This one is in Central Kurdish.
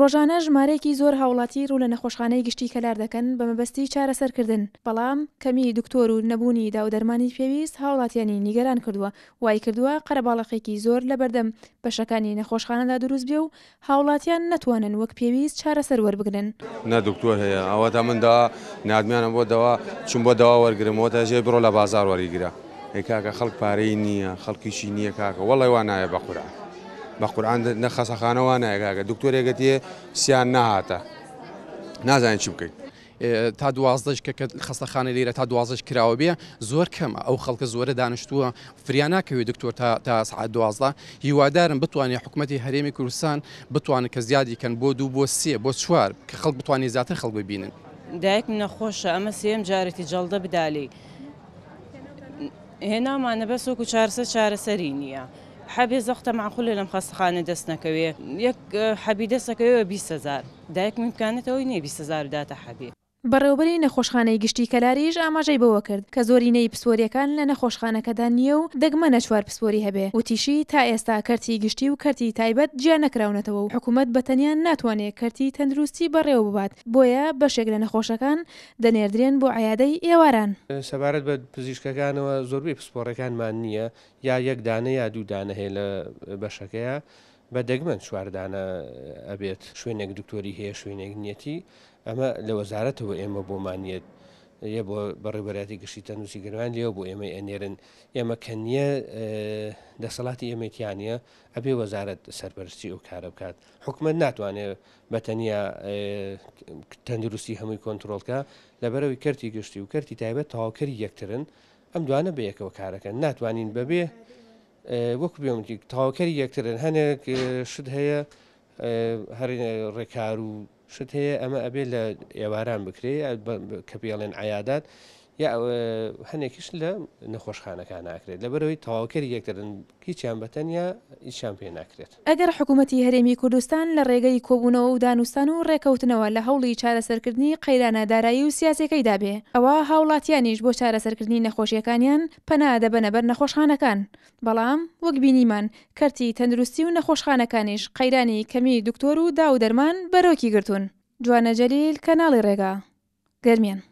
ڕۆژانە ژمارەیەکی زۆر هاوڵاتی ڕوو لە نەخۆشخانەی گشتی کەلار دەکەن بە مەبەستی چارەسەرکردن بەڵام کەمی دکتۆر و نەبوونی داودەرمانی پێویست هاوڵاتیانی نیگەران کردووە وای کردووە قەرەباڵەخێکی زۆر لە بەردەم بەشەکانی نەخۆشخانەدا دروست بێ و هاوڵاتیان نەتوانن وەک پێویست چارەسەر وەربگرن نە دکتۆر هەیە ئەوەدا مندا نادمیانم بۆ دەوە چون بۆ داوا وەرگرمەوە تا ژێ بڕۆ لە بازار وەریگرە ئەی کاکە خەڵک پارەی نییە خەڵکیشی نییە کاکە وەڵی وانایە بەخورە. بە قورآان نەخەسەخانەوە نایگاگە دکتۆرێکگەتیە سیان نهاتە نازانین چی بکەیت تا دوازدەش کە خستەخانە لێرە تا دوازش کراوە بێ زۆر کەم ئەو خەڵکە زۆرە دانیشتووە فریانناکەوێت دکتۆر تا سعات دوازدا هیوادارم بتوانێت حکوومەتتی هەرێمی کوردستان بتوانن کە زیادیکەن بۆ دوو بۆ سێ بۆ چوار کە خەڵ بتوانێت زیاتر خەڵ ببینن دایک نەخۆشە ئەمە سێم جارێتی جەڵدە بدالی هێنامانە بەسۆک و چارسە چارەسەری نییە. حەبێ زەختە معخول لەم خەستخانە دەستنەکەوێ یەک اه، حەبی دەستەکەوێ 20 هزار دایک من بکانێتەوەی نیە 20 هزار داتە بەڕێوبەری نەخۆشخانەی گشتی کەلاریش ئاماژەی بەوە کرد کە زۆرینەی پسۆریەکان لە نەخۆشخانەکەدا نییە و دەگمە نەچوار پسپۆری هەبێ وتیشی تا ئێستا کەرتی گشتی و کەرتی تایبەت جیان نەکراونەتەوە و حکوومەت بەتەنیان ناتوانێت کەرتی تەندروستی بەڕێوە ببات بۆیە بەشێک لە نەخۆشەکان دەنێردرێن بۆ ئایادەی ئێواران سەبارەت بە پزیشکەکانەوە زۆربەی پسپۆڕەکانمان نییە یا یەک دانە یا دوودانە هەیە لە بەشەکەیە. بە دەگمەن چواردانە ئەبێت شوێنێک دکتۆری هەیە شوێنێک نیەتی ئەمە لە وەزارەتەوە ئێمە بۆمانیت یە بۆ بەڕێبەتی گشتی تەنووسی گران لێەوە بۆ ئێمە ئەنێرن ئێمە کە نییە دەسەڵاتی ئێمەتیانە ئەبێ وەزارت سەرپەرستی ئەو کارە بکات حکومت ناتوانێت بەتەنیا تەندروستی هەمووی کۆنتترۆلکە لەبەرەوەی کەرتی گشتی و کەرتی تایبەت تاواکەری یەکترن ئەم دوانە بەیەکەوە کارەکەن ناتوانین بەبێ وەک بێمتی تاواکەری یەکترن هەنێک شت هەیە هەر ڕێکار و شت هەیە ئەمە ئەبێ لە ئێواران بکرێ کە پێڵێن عیادات یا هەنێکیش لە نەخۆشخانەکان ناکرێت لەبەرەوەی تەواوکەری یەکترن کیچیان بەتەنیا ئیشان پێ ناکرێت ئەگەر حکوومەتتی هەرێمی کوردستان لە ڕێگەی کۆبوونەوە و دانوستان و ڕێکەوتنەوە لە هەوڵی چارەسەرکردنی قەیرانە دارایی و سیاسەکەی دابێ ئەوە هاوڵاتیانیش بۆ چارەسەرکردنی نەخۆشیەکانیان پەنا دەبەنە بەر نەخۆشخانەکان بەڵام وەک بینیمان کەرتی تەندروستی و نەخۆشخانەکانیش قەیرانی کەمی دکتۆر و دا و دەرمان بەرۆکی گرتوون جوانە جەلیل کەناڵی ڕێگا گەرمێن